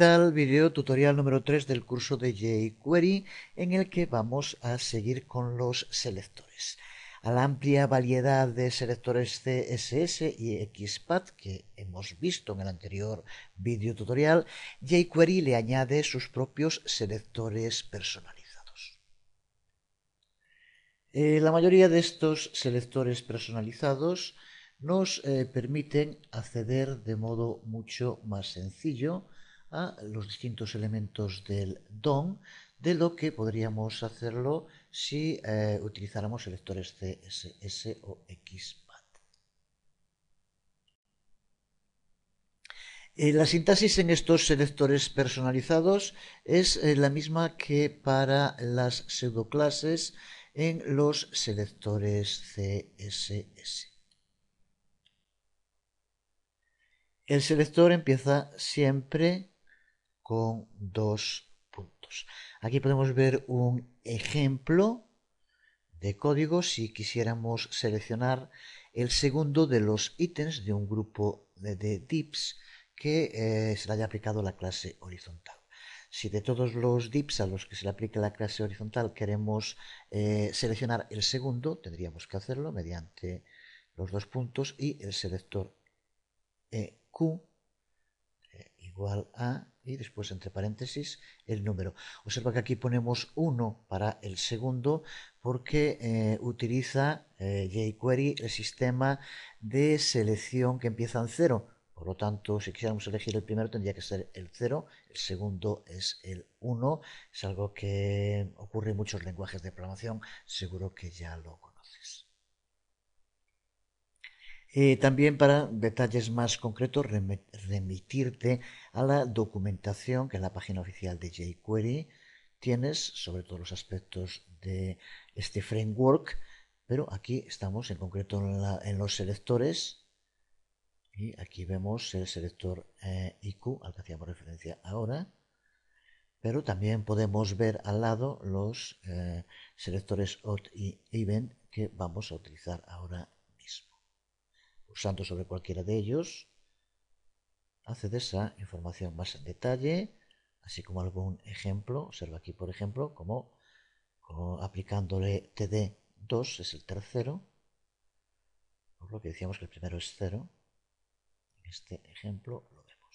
el Video tutorial número 3 del curso de jQuery en el que vamos a seguir con los selectores. A la amplia variedad de selectores CSS y XPath que hemos visto en el anterior video tutorial, jQuery le añade sus propios selectores personalizados. Eh, la mayoría de estos selectores personalizados nos eh, permiten acceder de modo mucho más sencillo a los distintos elementos del DOM de lo que podríamos hacerlo si eh, utilizáramos selectores CSS o XPath. Eh, la sintaxis en estos selectores personalizados es eh, la misma que para las pseudoclases en los selectores CSS. El selector empieza siempre con dos puntos. Aquí podemos ver un ejemplo de código si quisiéramos seleccionar el segundo de los ítems de un grupo de, dips que eh, se le haya aplicado la clase horizontal. Si de todos los dips a los que se le aplique la clase horizontal queremos eh, seleccionar el segundo, tendríamos que hacerlo mediante los dos puntos y el selector EQ eh, igual a y después entre paréntesis el número. Observa que aquí ponemos 1 para el segundo porque eh, utiliza eh, jQuery el sistema de selección que empieza en 0. Por lo tanto, si quisiéramos elegir el primero tendría que ser el 0, el segundo es el 1, es algo que ocurre en muchos lenguajes de programación, seguro que ya lo eh, también para detalles más concretos remitirte a la documentación que en la página oficial de jQuery tienes sobre todos los aspectos de este framework, pero aquí estamos en concreto en, los selectores y aquí vemos el selector eh, IQ al que hacíamos referencia ahora, pero también podemos ver al lado los eh, selectores OT y even que vamos a utilizar ahora usando sobre cualquiera de ellos, de esa información más en detalle, así como algún ejemplo. Observa aquí, por ejemplo, como, aplicándole TD2 es el tercero, por lo que decíamos que el primero es cero En este ejemplo lo vemos.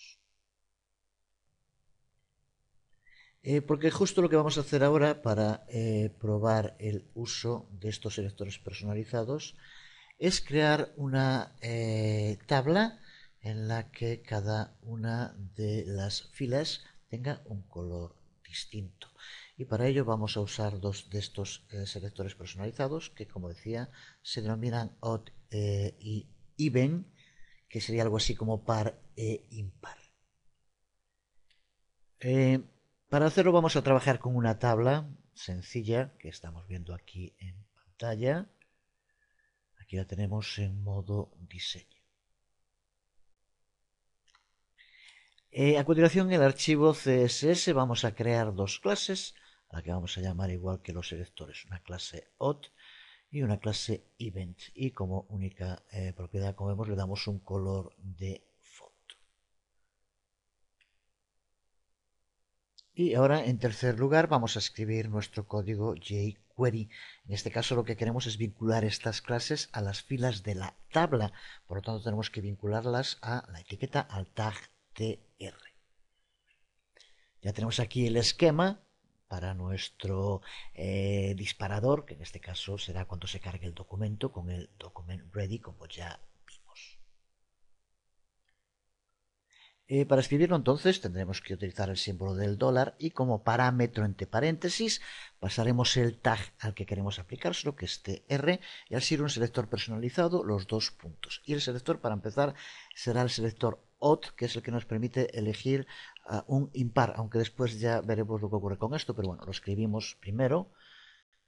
Eh, porque justo lo que vamos a hacer ahora para eh, probar el uso de estos selectores personalizados es crear una eh, tabla en la que cada una de las filas tenga un color distinto. Y para ello vamos a usar dos de estos eh, selectores personalizados que, como decía, se denominan odd eh, y even, que sería algo así como par e impar. Eh, para hacerlo vamos a trabajar con una tabla sencilla que estamos viendo aquí en pantalla ya tenemos en modo diseño. Eh, a continuación, en el archivo CSS vamos a crear dos clases, a la que vamos a llamar igual que los selectores, una clase odd y una clase Event. Y como única eh, propiedad, como vemos, le damos un color de foto. Y ahora, en tercer lugar, vamos a escribir nuestro código jQuery. En este caso lo que queremos es vincular estas clases a las filas de la tabla, por lo tanto tenemos que vincularlas a la etiqueta al tag tr. Ya tenemos aquí el esquema para nuestro eh, disparador, que en este caso será cuando se cargue el documento con el document ready, como ya Eh, para escribirlo entonces tendremos que utilizar el símbolo del dólar y como parámetro entre paréntesis pasaremos el tag al que queremos aplicárselo, que es TR, y al ser un selector personalizado los dos puntos. Y el selector para empezar será el selector OT, que es el que nos permite elegir ah, un impar, aunque después ya veremos lo que ocurre con esto, pero bueno, lo escribimos primero.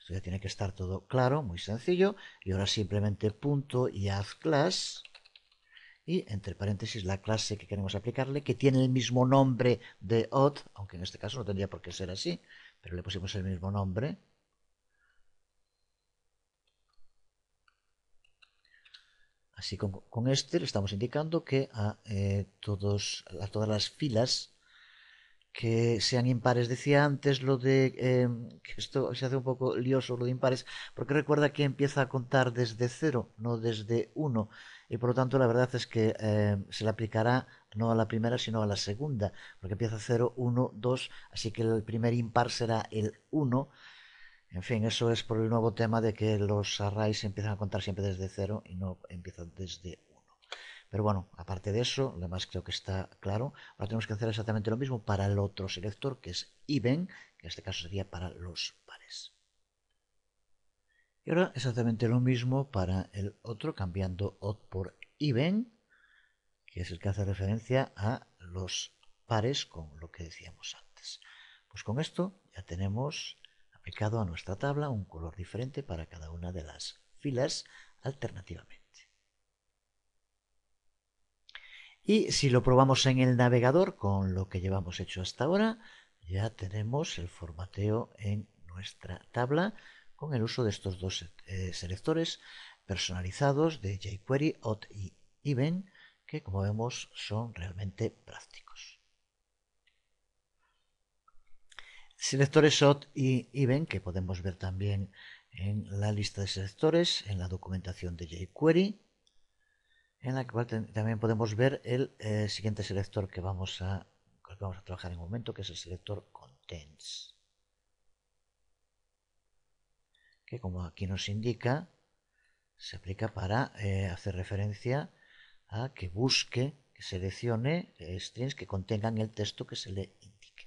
Esto ya tiene que estar todo claro, muy sencillo. Y ahora simplemente punto y haz class y entre paréntesis la clase que queremos aplicarle, que tiene el mismo nombre de odd, aunque en este caso no tendría por qué ser así, pero le pusimos el mismo nombre. Así con, con este le estamos indicando que a, eh, todos, a todas las filas que sean impares. Decía antes lo de em, que esto se hace un poco lioso, lo de impares, porque recuerda que empieza a contar desde cero, no desde uno. Y por lo tanto, la verdad es que em, se le aplicará no a la primera, sino a la segunda, porque empieza 0, 1, 2, así que el primer impar será el 1. En fin, eso es por el nuevo tema de que los arrays empiezan a contar siempre desde cero y no empiezan desde pero bueno, aparte de eso, lo demás creo que está claro, ahora tenemos que hacer exactamente lo mismo para el otro selector, que es even, que en este caso sería para los pares. Y ahora exactamente lo mismo para el otro, cambiando odd por even, que es el que hace referencia a los pares con lo que decíamos antes. Pues con esto ya tenemos aplicado a nuestra tabla un color diferente para cada una de las filas alternativamente. Y si lo probamos en el navegador con lo que llevamos hecho hasta ahora, ya tenemos el formateo en nuestra tabla con el uso de estos dos eh, selectores personalizados de jQuery, odd y even, que como vemos son realmente prácticos. Selectores odd y even que podemos ver también en la lista de selectores, en la documentación de jQuery, en la cual también podemos ver el eh, siguiente selector que vamos, a, que vamos a trabajar en un momento, que es el selector contents. Que como aquí nos indica, se aplica para eh, hacer referencia a que busque, que seleccione eh, strings que contengan el texto que se le indique.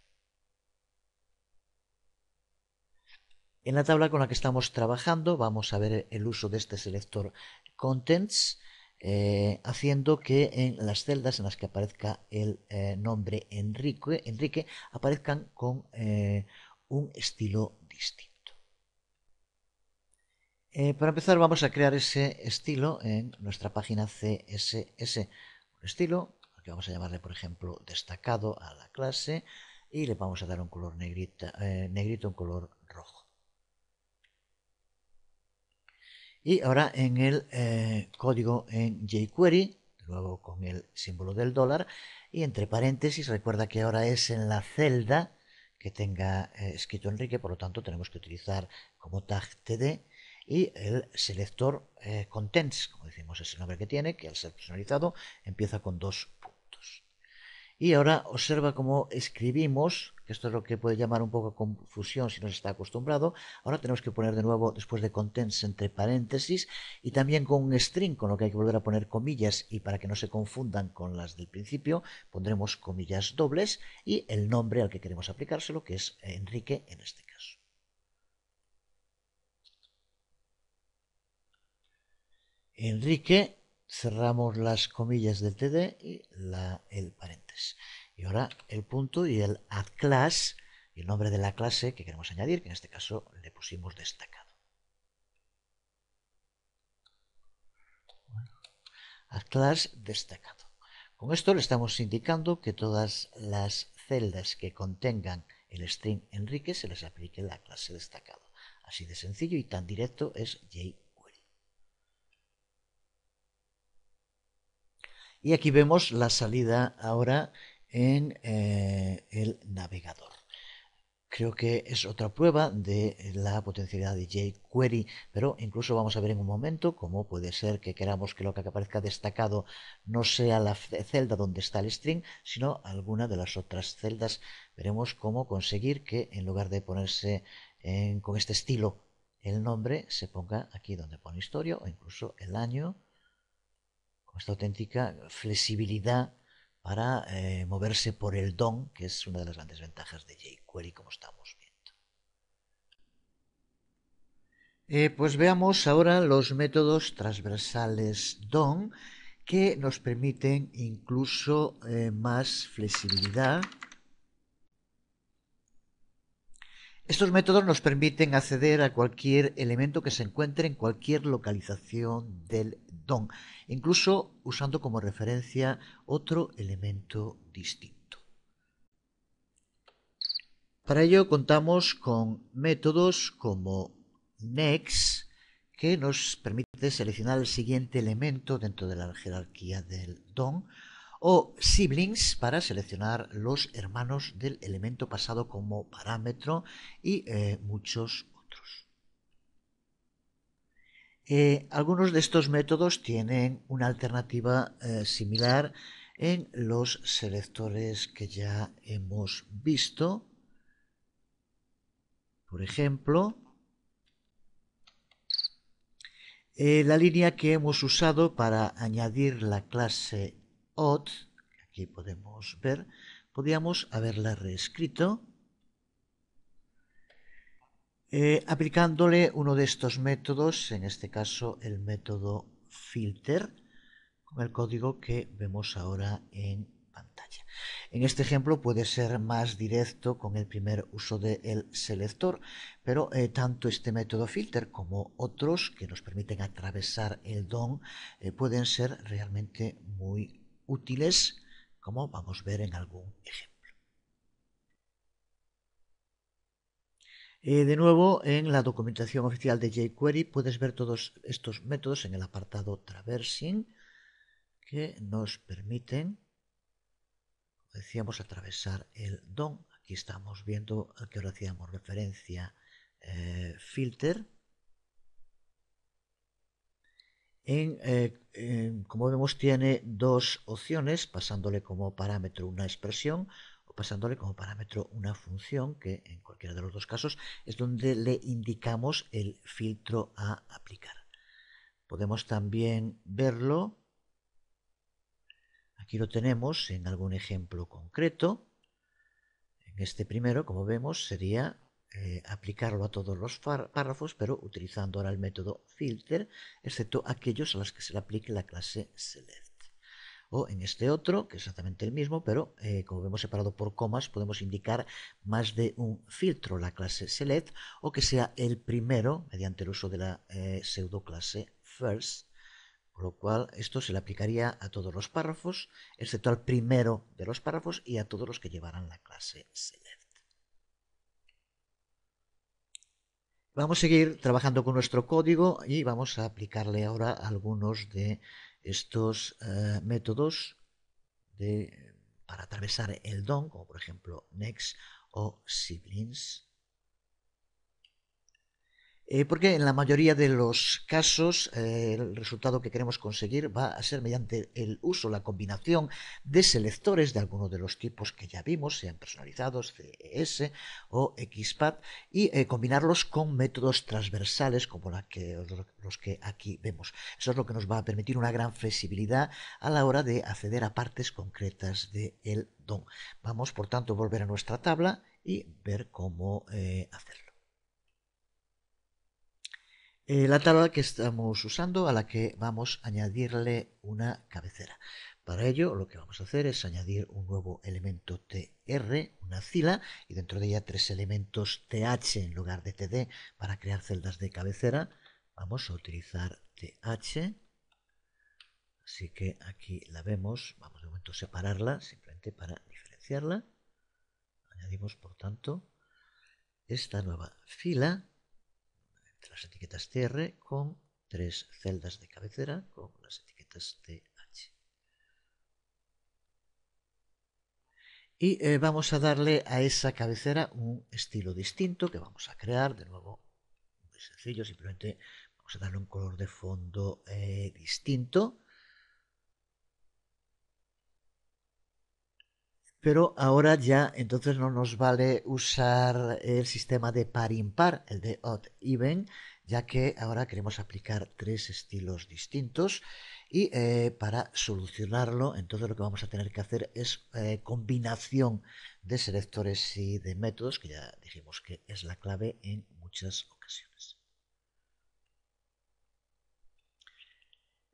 En la tabla con la que estamos trabajando vamos a ver el uso de este selector contents eh, haciendo que en las celdas en las que aparezca el eh, nombre Enrique, aparezcan con eh, un estilo distinto. para empezar vamos a crear ese estilo en nuestra página CSS. Un estilo que vamos a llamarle por ejemplo destacado a la clase y le vamos a dar un color negrita, negrito, un color Y ahora en el eh, código en jQuery, luego con el símbolo del dólar, y entre paréntesis, recuerda que ahora es en la celda que tenga eh, escrito Enrique, por lo tanto tenemos que utilizar como tag td y el selector eh, contents, como decimos es el nombre que tiene, que al ser personalizado empieza con dos y ahora observa cómo escribimos, que esto es lo que puede llamar un poco confusión si no se está acostumbrado. Ahora tenemos que poner de nuevo, después de contents, entre paréntesis y también con un string, con lo que hay que volver a poner comillas y para que no se confundan con las del principio, pondremos comillas dobles y el nombre al que queremos aplicárselo, que es Enrique en este caso. Enrique cerramos las comillas del TD y el paréntesis. Y ahora el punto y el add class y el nombre de la clase que queremos añadir, que en este caso le pusimos destacado. Bueno, class destacado. Con esto le estamos indicando que todas las celdas que contengan el string Enrique se les aplique la clase destacado. Así de sencillo y tan directo es J Y aquí vemos la salida ahora en eh, el navegador. Creo que es otra prueba de la potencialidad de jQuery, pero incluso vamos a ver en un momento cómo puede ser que queramos que lo que aparezca destacado no sea la celda donde está el string, sino alguna de las otras celdas. Veremos cómo conseguir que en lugar de ponerse con este estilo el nombre, se ponga aquí donde pone historia o incluso el año esta auténtica flexibilidad para eh, moverse por el DOM, que es una de las grandes ventajas de jQuery, como estamos viendo. Eh, pues veamos ahora los métodos transversales DOM que nos permiten incluso eh, más flexibilidad. Estos métodos nos permiten acceder a cualquier elemento que se encuentre en cualquier localización del don, incluso usando como referencia otro elemento distinto. Para ello contamos con métodos como next, que nos permite seleccionar el siguiente elemento dentro de la jerarquía del don, o siblings para seleccionar los hermanos del elemento pasado como parámetro y eh, muchos otros. Eh, algunos de estos métodos tienen una alternativa eh, similar en los selectores que ya hemos visto. Por ejemplo, eh, la línea que hemos usado para añadir la clase odd, aquí podemos ver, podríamos haberla reescrito eh, aplicándole uno de estos métodos, en este caso el método filter, con el código que vemos ahora en pantalla. En este ejemplo puede ser más directo con el primer uso del selector, pero eh, tanto este método filter como otros que nos permiten atravesar el DOM eh, pueden ser realmente muy útiles, como vamos a ver en algún ejemplo. Eh, de nuevo, en la documentación oficial de jQuery puedes ver todos estos métodos en el apartado traversing que nos permiten, decíamos, atravesar el DOM. Aquí estamos viendo al que ahora hacíamos referencia, eh, filter. Eh, como vemos, tiene dos opciones, pasándole como parámetro una expresión pasándole como parámetro una función que en cualquiera de los dos casos es donde le indicamos el filtro a aplicar. Podemos también verlo, aquí lo tenemos en algún ejemplo concreto. En este primero, como vemos, sería eh, aplicarlo a todos los párrafos, pero utilizando ahora el método filter, excepto aquellos a los que se le aplique la clase select o en este otro, que es exactamente el mismo, pero eh, como vemos separado por comas, podemos indicar más de un filtro, la clase select, o que sea el primero mediante el uso de la eh, pseudo clase first, por lo cual esto se le aplicaría a todos los párrafos, excepto al primero de los párrafos y a todos los que llevaran la clase select. Vamos a seguir trabajando con nuestro código y vamos a aplicarle ahora algunos de estos eh, métodos de, para atravesar el don, como por ejemplo Next o Siblings. Eh, porque en la mayoría de los casos eh, el resultado que queremos conseguir va a ser mediante el uso, la combinación de selectores de alguno de los tipos que ya vimos, sean personalizados, CES o XPath, y eh, combinarlos con métodos transversales como los que aquí vemos. Eso es lo que nos va a permitir una gran flexibilidad a la hora de acceder a partes concretas del DOM. Vamos, por tanto, a volver a nuestra tabla y ver cómo hacerlo. Eh, la tabla que estamos usando a la que vamos a añadirle una cabecera. Para ello lo que vamos a hacer es añadir un nuevo elemento tr, una fila, y dentro de ella tres elementos th en lugar de td para crear celdas de cabecera. Vamos a utilizar th, así que aquí la vemos, vamos de momento a separarla simplemente para diferenciarla. Añadimos por tanto esta nueva fila las etiquetas TR con tres celdas de cabecera con las etiquetas TH. Y eh, vamos a darle a esa cabecera un estilo distinto que vamos a crear, de nuevo, muy sencillo, simplemente vamos a darle un color de fondo eh, distinto. pero ahora ya entonces no nos vale usar el sistema de par impar, el de odd even, ya que ahora queremos aplicar tres estilos distintos y eh, para solucionarlo, entonces lo que vamos a tener que hacer es eh, combinación de selectores y de métodos, que ya dijimos que es la clave en muchas ocasiones.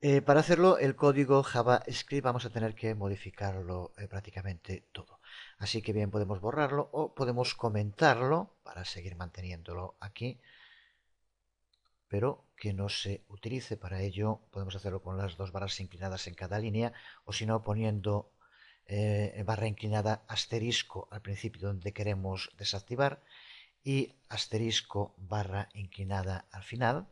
Eh, para hacerlo, el código JavaScript vamos a tener que modificarlo prácticamente todo. Así que bien, podemos borrarlo o podemos comentarlo para seguir manteniéndolo aquí pero que no se utilice para ello. Podemos hacerlo con las dos barras inclinadas en cada línea o si no poniendo eh, barra inclinada asterisco al principio donde queremos desactivar y asterisco barra inclinada al final.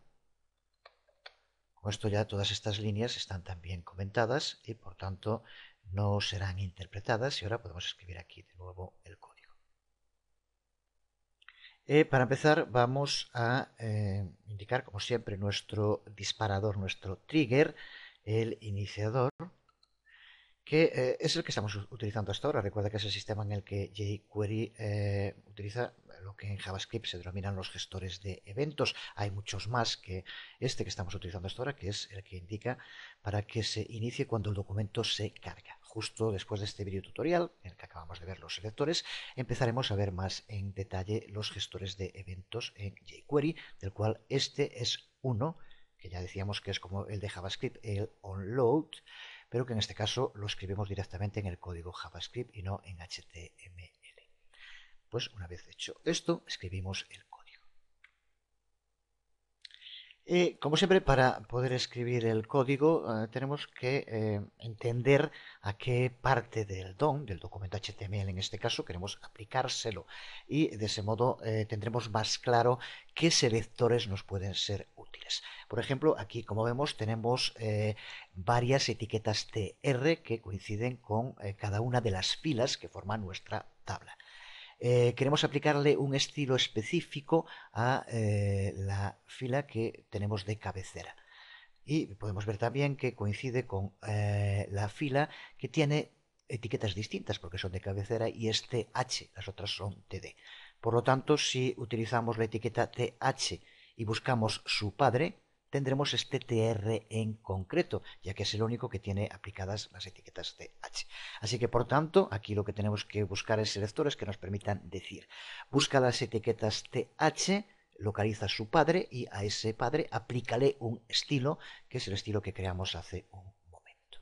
Con esto ya todas estas líneas están también comentadas y por tanto no serán interpretadas y ahora podemos escribir aquí de nuevo el código. Eh, para empezar vamos a eh, indicar como siempre nuestro disparador, nuestro trigger, el iniciador, que eh, es el que estamos utilizando hasta ahora. Recuerda que es el sistema en el que jQuery utiliza lo que en JavaScript se denominan los gestores de eventos. Hay muchos más que este que estamos utilizando hasta ahora, que es el que indica para que se inicie cuando el documento se carga justo después de este video tutorial en el que acabamos de ver los selectores, empezaremos a ver más en detalle los gestores de eventos en jQuery, del cual este es uno, que ya decíamos que es como el de JavaScript, el onload, pero que en este caso lo escribimos directamente en el código JavaScript y no en HTML. Pues una vez hecho esto, escribimos el eh, como siempre, para poder escribir el código eh, tenemos que eh, entender a qué parte del DOM, del documento HTML en este caso, queremos aplicárselo y de ese modo tendremos más claro qué selectores nos pueden ser útiles. Por ejemplo, aquí como vemos tenemos varias etiquetas TR que coinciden con cada una de las filas que forman nuestra tabla. Eh, queremos aplicarle un estilo específico a eh, la fila que tenemos de cabecera. Y podemos ver también que coincide con eh, la fila que tiene etiquetas distintas porque son de cabecera y es TH, las otras son TD. Por lo tanto, si utilizamos la etiqueta TH y buscamos su padre, tendremos este TR en concreto, ya que es el único que tiene aplicadas las etiquetas th. Así que, por tanto, aquí lo que tenemos que buscar es selectores que nos permitan decir, busca las etiquetas TH, localiza su padre y a ese padre aplícale un estilo, que es el estilo que creamos hace un momento.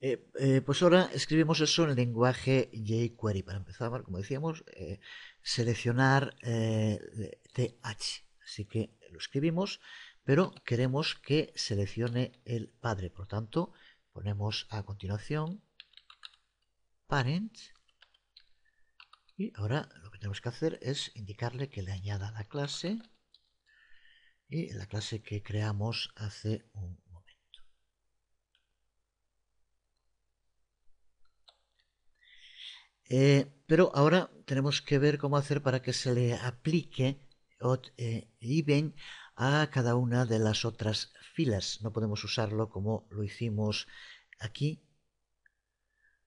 Eh, eh, pues ahora escribimos eso en lenguaje jQuery. Para empezar, como decíamos, eh, seleccionar TH. Así que lo escribimos, pero queremos que seleccione el padre. Por tanto, ponemos a continuación parent y ahora lo que tenemos que hacer es indicarle que le añada la clase y la clase que creamos hace un momento. Eh, pero ahora tenemos que ver cómo hacer para que se le aplique eh, a cada una de las otras filas. No podemos usarlo como lo hicimos aquí,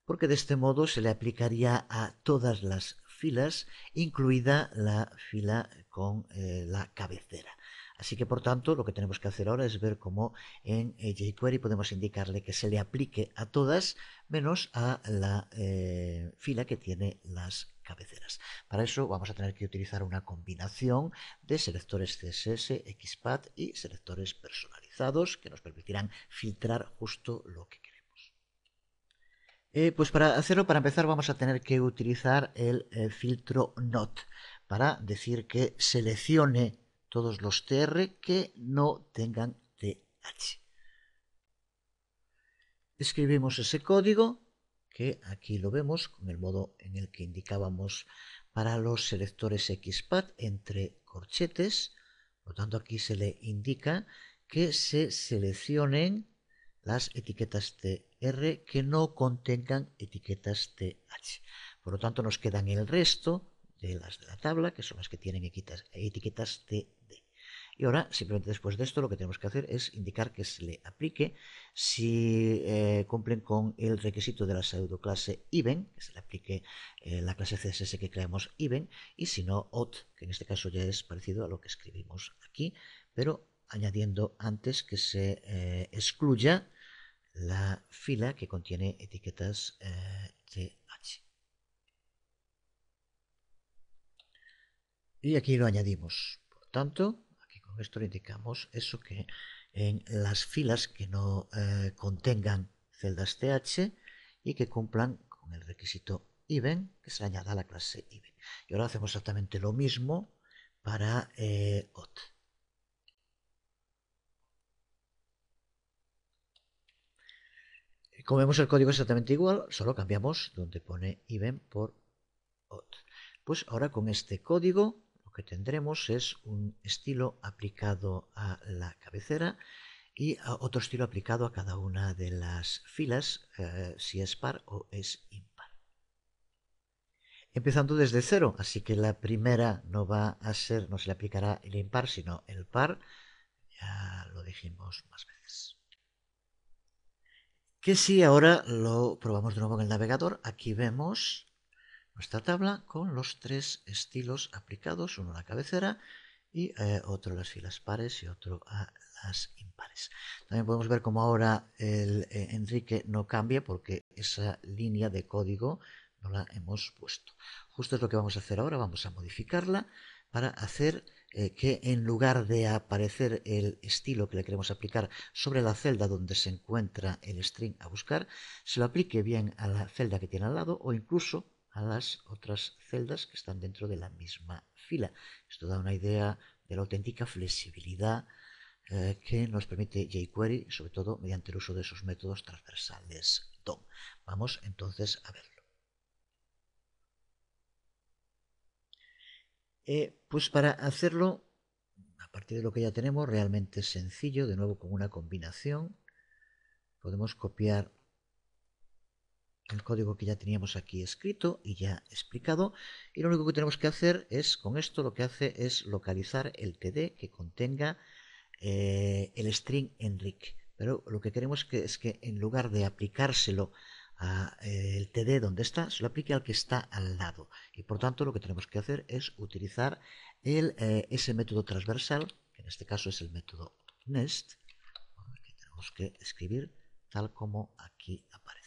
porque de este modo se le aplicaría a todas las filas, incluida la fila con eh, la cabecera. Así que, por tanto, lo que tenemos que hacer ahora es ver cómo en eh, jQuery podemos indicarle que se le aplique a todas menos a la fila que tiene las cabeceras. Para eso vamos a tener que utilizar una combinación de selectores CSS, XPath y selectores personalizados que nos permitirán filtrar justo lo que queremos. Eh, pues para hacerlo, para empezar, vamos a tener que utilizar el eh, filtro NOT para decir que seleccione todos los TR que no tengan TH. Escribimos ese código que aquí lo vemos con el modo en el que indicábamos para los selectores XPath entre corchetes. Por lo tanto, aquí se le indica que se seleccionen las etiquetas TR que no contengan etiquetas TH. Por lo tanto, nos quedan el resto de las de la tabla, que son las que tienen etiquetas, etiquetas TH. Y ahora, simplemente después de esto, lo que tenemos que hacer es indicar que se le aplique si eh, cumplen con el requisito de la pseudoclase IBEN, que se le aplique eh, la clase CSS que creamos IBEN, y si no, OT, que en este caso ya es parecido a lo que escribimos aquí, pero añadiendo antes que se eh, excluya la fila que contiene etiquetas TH. Y aquí lo añadimos. Por tanto, esto esto indicamos eso que en las filas que no eh, contengan celdas TH y que cumplan con el requisito IBEN que se añada a la clase IBEN. Y ahora hacemos exactamente lo mismo para eh, OT. Como vemos el código exactamente igual, solo cambiamos donde pone IBEN por OT. Pues ahora con este código que tendremos es un estilo aplicado a la cabecera y otro estilo aplicado a cada una de las filas, eh, si es par o es impar. Empezando desde cero, así que la primera no va a ser, no se le aplicará el impar, sino el par, ya lo dijimos más veces. Que si ahora lo probamos de nuevo en el navegador, aquí vemos nuestra tabla con los tres estilos aplicados, uno a la cabecera y eh, otro a las filas pares y otro a las impares. También podemos ver cómo ahora el eh, Enrique no cambia porque esa línea de código no la hemos puesto. Justo es lo que vamos a hacer ahora, vamos a modificarla para hacer eh, que en lugar de aparecer el estilo que le queremos aplicar sobre la celda donde se encuentra el string a buscar, se lo aplique bien a la celda que tiene al lado o incluso a las otras celdas que están dentro de la misma fila. Esto da una idea de la auténtica flexibilidad eh, que nos permite jQuery, sobre todo mediante el uso de esos métodos transversales DOM. Vamos entonces a verlo. Eh, pues para hacerlo, a partir de lo que ya tenemos, realmente sencillo, de nuevo con una combinación, podemos copiar el código que ya teníamos aquí escrito y ya explicado y lo único que tenemos que hacer es con esto lo que hace es localizar el td que contenga eh, el string enrique pero lo que queremos es que en lugar de aplicárselo al eh, td donde está, se lo aplique al que está al lado. Y por tanto lo que tenemos que hacer es utilizar el, eh, ese método transversal, que en este caso es el método nest, que tenemos que escribir tal como aquí aparece.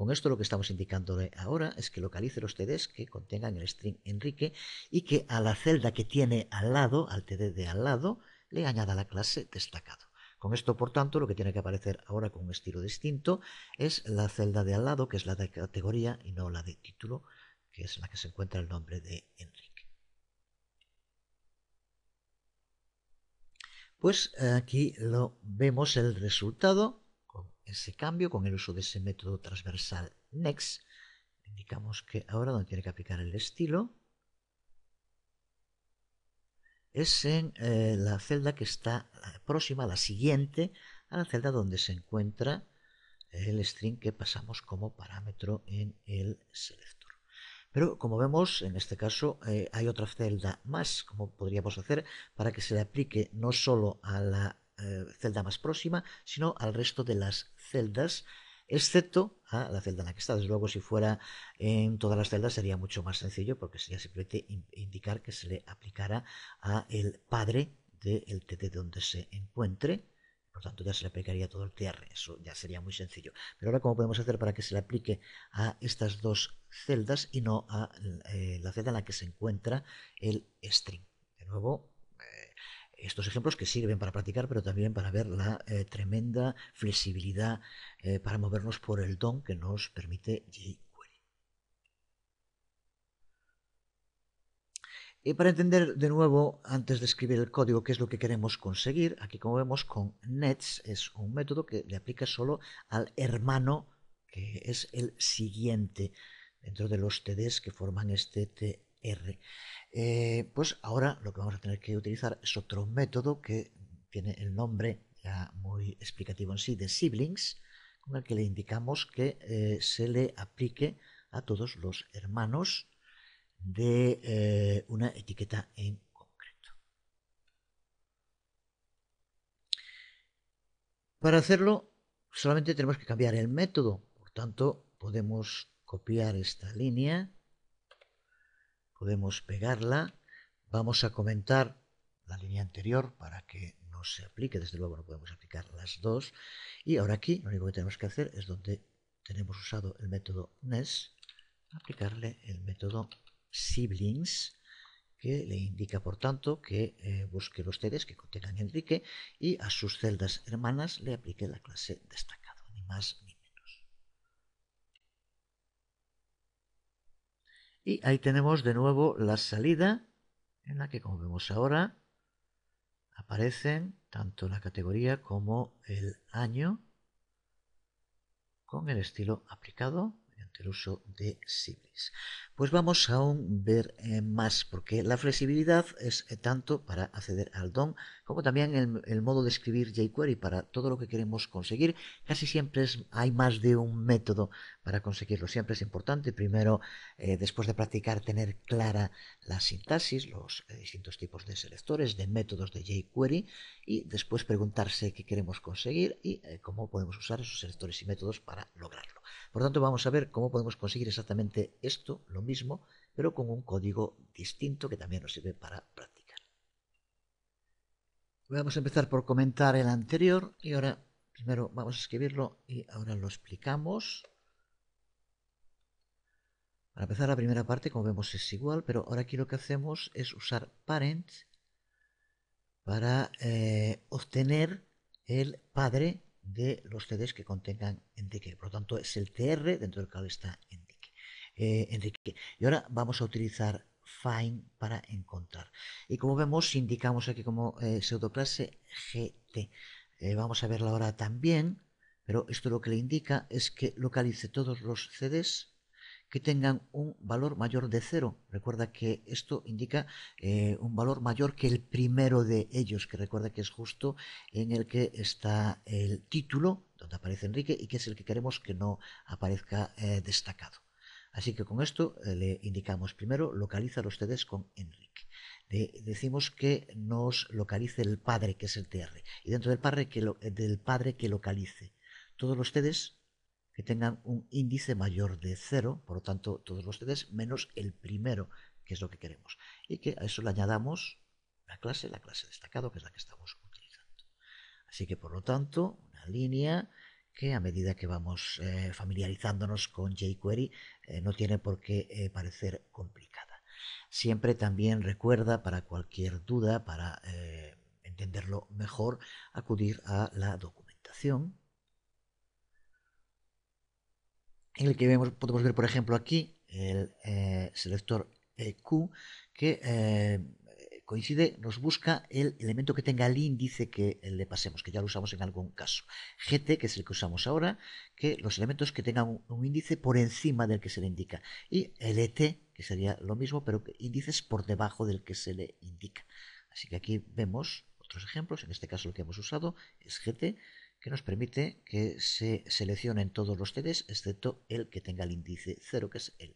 Con esto lo que estamos indicándole ahora es que localice los TDs que contengan el string Enrique y que a la celda que tiene al lado, al TD de al lado, le añada la clase destacado. Con esto, por tanto, lo que tiene que aparecer ahora con un estilo distinto es la celda de al lado, que es la de categoría y no la de título, que es la que se encuentra el nombre de Enrique. Pues aquí lo vemos el resultado ese cambio con el uso de ese método transversal next. Indicamos que ahora donde tiene que aplicar el estilo es en eh, la celda que está eh, próxima, la siguiente, a la celda donde se encuentra el string que pasamos como parámetro en el selector. Pero como vemos, en este caso eh, hay otra celda más, como podríamos hacer para que se le aplique no solo a la eh, celda más próxima, sino al resto de las celdas, excepto a la celda en la que está. Desde luego, si fuera en todas las celdas sería mucho más sencillo porque sería simplemente indicar que se le aplicara a el padre del de TT donde se encuentre. Por tanto, ya se le aplicaría todo el TR. Eso ya sería muy sencillo. Pero ahora, ¿cómo podemos hacer para que se le aplique a estas dos celdas y no a eh, la celda en la que se encuentra el string? De nuevo, estos ejemplos que sirven para practicar, pero también para ver la eh, tremenda flexibilidad eh, para movernos por el don que nos permite jQuery. Y para entender de nuevo, antes de escribir el código, qué es lo que queremos conseguir, aquí como vemos con nets es un método que le aplica solo al hermano, que es el siguiente, dentro de los TDs que forman este TR. Eh, pues ahora lo que vamos a tener que utilizar es otro método que tiene el nombre ya muy explicativo en sí de siblings, con el que le indicamos que eh, se le aplique a todos los hermanos de eh, una etiqueta en concreto. Para hacerlo solamente tenemos que cambiar el método, por tanto podemos copiar esta línea podemos pegarla. Vamos a comentar la línea anterior para que no se aplique, desde luego no podemos aplicar las dos. Y ahora aquí lo único que tenemos que hacer es donde tenemos usado el método NES, aplicarle el método siblings, que le indica por tanto que eh, busque los que contengan Enrique y a sus celdas hermanas le aplique la clase destacado, ni más Y ahí tenemos de nuevo la salida en la que, como vemos ahora, aparecen tanto la categoría como el año con el estilo aplicado mediante el uso de Sible. Pues, pues vamos a ver eh, más, porque la flexibilidad es eh, tanto para acceder al DOM como también el, modo de escribir jQuery para todo lo que queremos conseguir. Casi siempre hay más de un método para conseguirlo. Siempre es importante, primero, eh, después de practicar, tener clara la sintaxis, los distintos tipos de selectores, de métodos de jQuery y después preguntarse qué queremos conseguir y cómo podemos usar esos selectores y métodos para lograrlo. Por tanto, vamos a ver cómo podemos conseguir exactamente esto, lo mismo, pero con un código distinto que también nos sirve para practicar. Vamos a empezar por comentar el anterior y ahora primero vamos a escribirlo y ahora lo explicamos. Para empezar la primera parte, como vemos, es igual, pero ahora aquí lo que hacemos es usar parent para eh, obtener el padre de los cds que contengan en que Por lo tanto, es el TR dentro del cual está en eh, Enrique. Y ahora vamos a utilizar find para encontrar. Y como vemos, indicamos aquí como eh, pseudoclase gt. Eh, vamos a verla ahora también, pero esto lo que le indica es que localice todos los CDs que tengan un valor mayor de cero. Recuerda que esto indica un valor mayor que el primero de ellos, que recuerda que es justo en el que está el título, donde aparece Enrique, y que es el que queremos que no aparezca destacado. Así que con esto eh, le indicamos primero localizar ustedes con Enrique. decimos que nos localice el padre, que es el TR, y dentro del padre que, eh, del padre que localice. Todos los ustedes que tengan un índice mayor de cero, por lo tanto, todos los ustedes menos el primero, que es lo que queremos. Y que a eso le añadamos la clase, la clase destacado, que es la que estamos utilizando. Así que, por lo tanto, una línea que a medida que vamos eh, familiarizándonos con jQuery eh, no tiene por qué eh, parecer complicada. Siempre también recuerda para cualquier duda, para entenderlo mejor, acudir a la documentación. En el que vemos, podemos ver, por ejemplo, aquí el selector EQ que coincide, nos busca el elemento que tenga el índice que le pasemos, que ya lo usamos en algún caso. GT, que es el que usamos ahora, que los elementos que tengan un, índice por encima del que se le indica. Y LT, e que sería lo mismo, pero índices por debajo del que se le indica. Así que aquí vemos otros ejemplos, en este caso lo que hemos usado es GT, que nos permite que se seleccionen todos los CDs excepto el que tenga el índice 0, que es el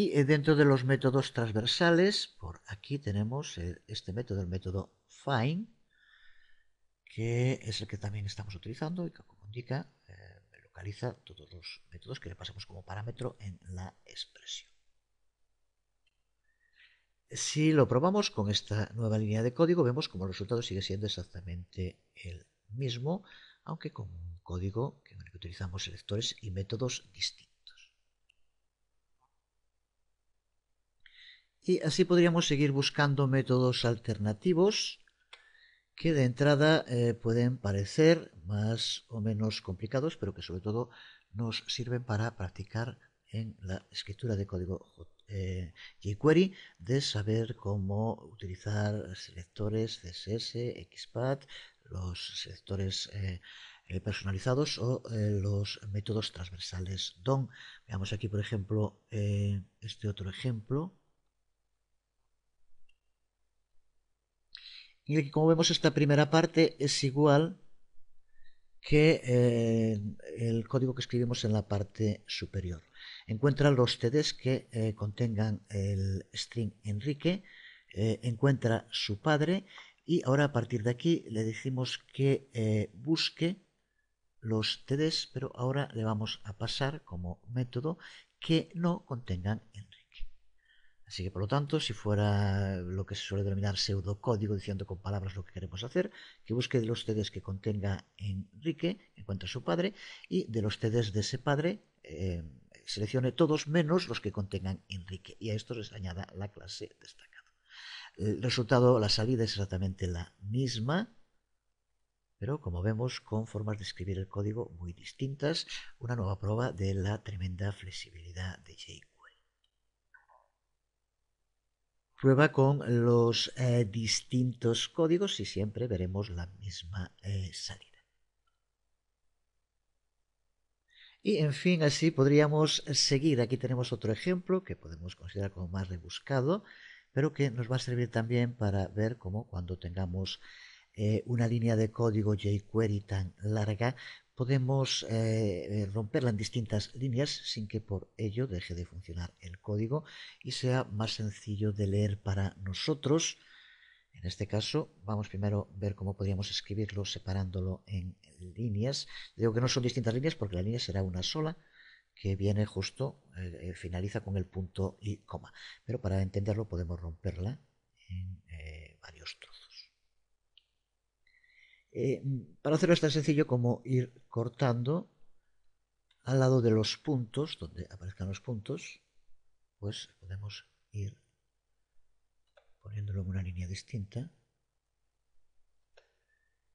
y eh, dentro de los métodos transversales, por aquí tenemos eh, este método, el método find, que es el que también estamos utilizando y que como indica eh, localiza todos los métodos que le pasamos como parámetro en la expresión. Si lo probamos con esta nueva línea de código, vemos como el resultado sigue siendo exactamente el mismo, aunque con un código en el que utilizamos selectores y métodos distintos. Y así podríamos seguir buscando métodos alternativos que de entrada eh, pueden parecer más o menos complicados, pero que sobre todo nos sirven para practicar en la escritura de código eh, jQuery, de saber cómo utilizar selectores CSS, XPath, los selectores eh, personalizados o los métodos transversales DOM. Veamos aquí, por ejemplo, este otro ejemplo. Y aquí, como vemos, esta primera parte es igual que eh, el código que escribimos en la parte superior. Encuentra los TDs que eh, contengan el string Enrique, eh, encuentra su padre y ahora a partir de aquí le decimos que busque los TDs, pero ahora le vamos a pasar como método que no contengan Enrique. Así que, por lo tanto, si fuera lo que se suele denominar pseudocódigo, diciendo con palabras lo que queremos hacer, que busque de los CDs que contenga Enrique, encuentre su padre, y de los CDs de ese padre, eh, seleccione todos menos los que contengan Enrique. Y a esto les añada la clase destacada. El resultado, la salida es exactamente la misma, pero como vemos, con formas de escribir el código muy distintas, una nueva prueba de la tremenda flexibilidad de Jake. Prueba con los eh, distintos códigos y siempre veremos la misma eh, salida. Y en fin, así podríamos seguir. Aquí tenemos otro ejemplo que podemos considerar como más rebuscado, pero que nos va a servir también para ver cómo cuando tengamos eh, una línea de código jQuery tan larga, podemos eh, eh, romperla en distintas líneas sin que por ello deje de funcionar el código y sea más sencillo de leer para nosotros. En este caso, vamos primero a ver cómo podríamos escribirlo separándolo en líneas. Digo que no son distintas líneas porque la línea será una sola que viene justo, eh, finaliza con el punto y coma. Pero para entenderlo podemos romperla en varios trozos. Eh, para hacerlo es tan sencillo como ir cortando al lado de los puntos, donde aparezcan los puntos, pues podemos ir poniéndolo en una línea distinta.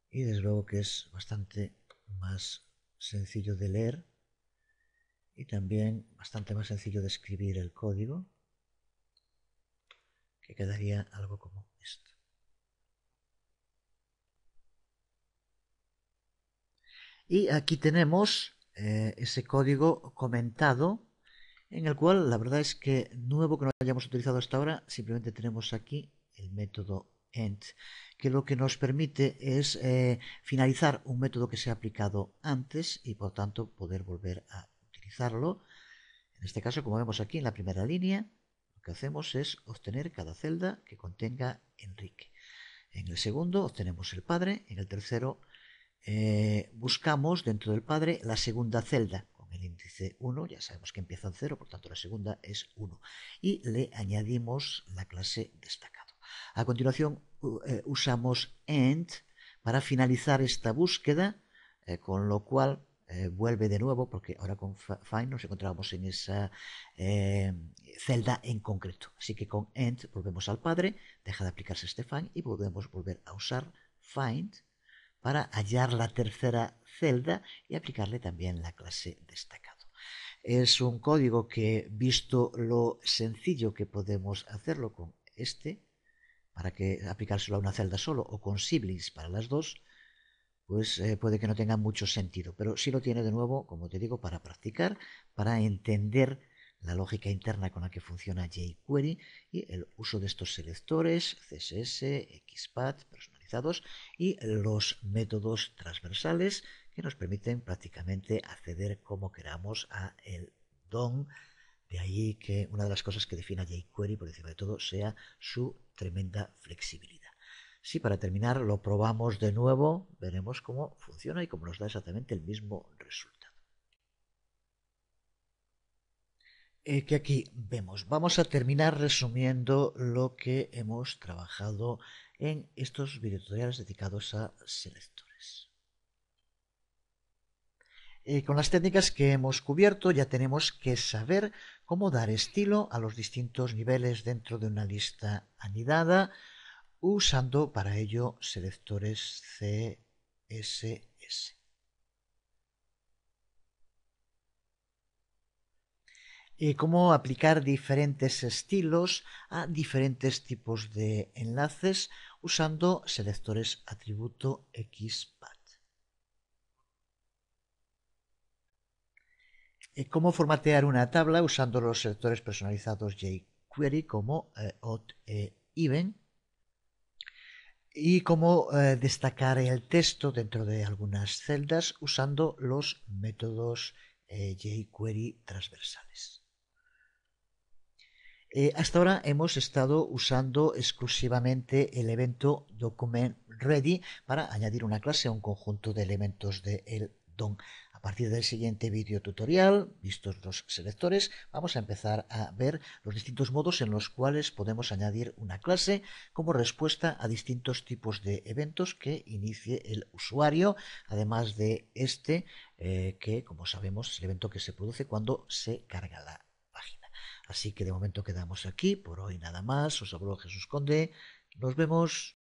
Y desde luego que es bastante más sencillo de leer y también bastante más sencillo de escribir el código, que quedaría algo como esto. Y aquí tenemos eh, ese código comentado, en el cual la verdad es que nuevo que no hayamos utilizado hasta ahora, simplemente tenemos aquí el método end, que lo que nos permite es eh, finalizar un método que se ha aplicado antes y por tanto poder volver a utilizarlo. En este caso, como vemos aquí en la primera línea, lo que hacemos es obtener cada celda que contenga Enrique. En el segundo obtenemos el padre, en el tercero eh, buscamos dentro del padre la segunda celda con el índice 1, ya sabemos que empieza en 0, por tanto la segunda es 1, y le añadimos la clase destacado. A continuación eh, usamos end para finalizar esta búsqueda, eh, con lo cual vuelve de nuevo, porque ahora con find nos encontramos en esa celda en concreto. Así que con end volvemos al padre, deja de aplicarse este find y podemos volver a usar find para hallar la tercera celda y aplicarle también la clase destacado. Es un código que, visto lo sencillo que podemos hacerlo con este, para que aplicárselo a una celda solo o con siblings para las dos, pues eh, puede que no tenga mucho sentido, pero sí lo tiene de nuevo, como te digo, para practicar, para entender la lógica interna con la que funciona jQuery y el uso de estos selectores, CSS, XPath, personal y los métodos transversales que nos permiten prácticamente acceder como queramos a el DOM. De ahí que una de las cosas que define jQuery por encima de todo sea su tremenda flexibilidad. Si para terminar lo probamos de nuevo, veremos cómo funciona y cómo nos da exactamente el mismo resultado. Eh, que aquí vemos. Vamos a terminar resumiendo lo que hemos trabajado en estos videotutoriales dedicados a selectores. Eh, con las técnicas que hemos cubierto ya tenemos que saber cómo dar estilo a los distintos niveles dentro de una lista anidada usando para ello selectores CSS. Y eh, cómo aplicar diferentes estilos a diferentes tipos de enlaces usando selectores atributo XPath. Eh, cómo formatear una tabla usando los selectores personalizados jQuery como eh, odd e even y cómo destacar el texto dentro de algunas celdas usando los métodos jQuery transversales. Eh, hasta ahora hemos estado usando exclusivamente el evento document ready para añadir una clase a un conjunto de elementos del DOM. A partir del siguiente vídeo tutorial, vistos los selectores, vamos a empezar a ver los distintos modos en los cuales podemos añadir una clase como respuesta a distintos tipos de eventos que inicie el usuario, además de este eh, que, como sabemos, es el evento que se produce cuando se carga la Así que de momento quedamos aquí, por hoy nada más. Os habló Jesús Conde. Nos vemos.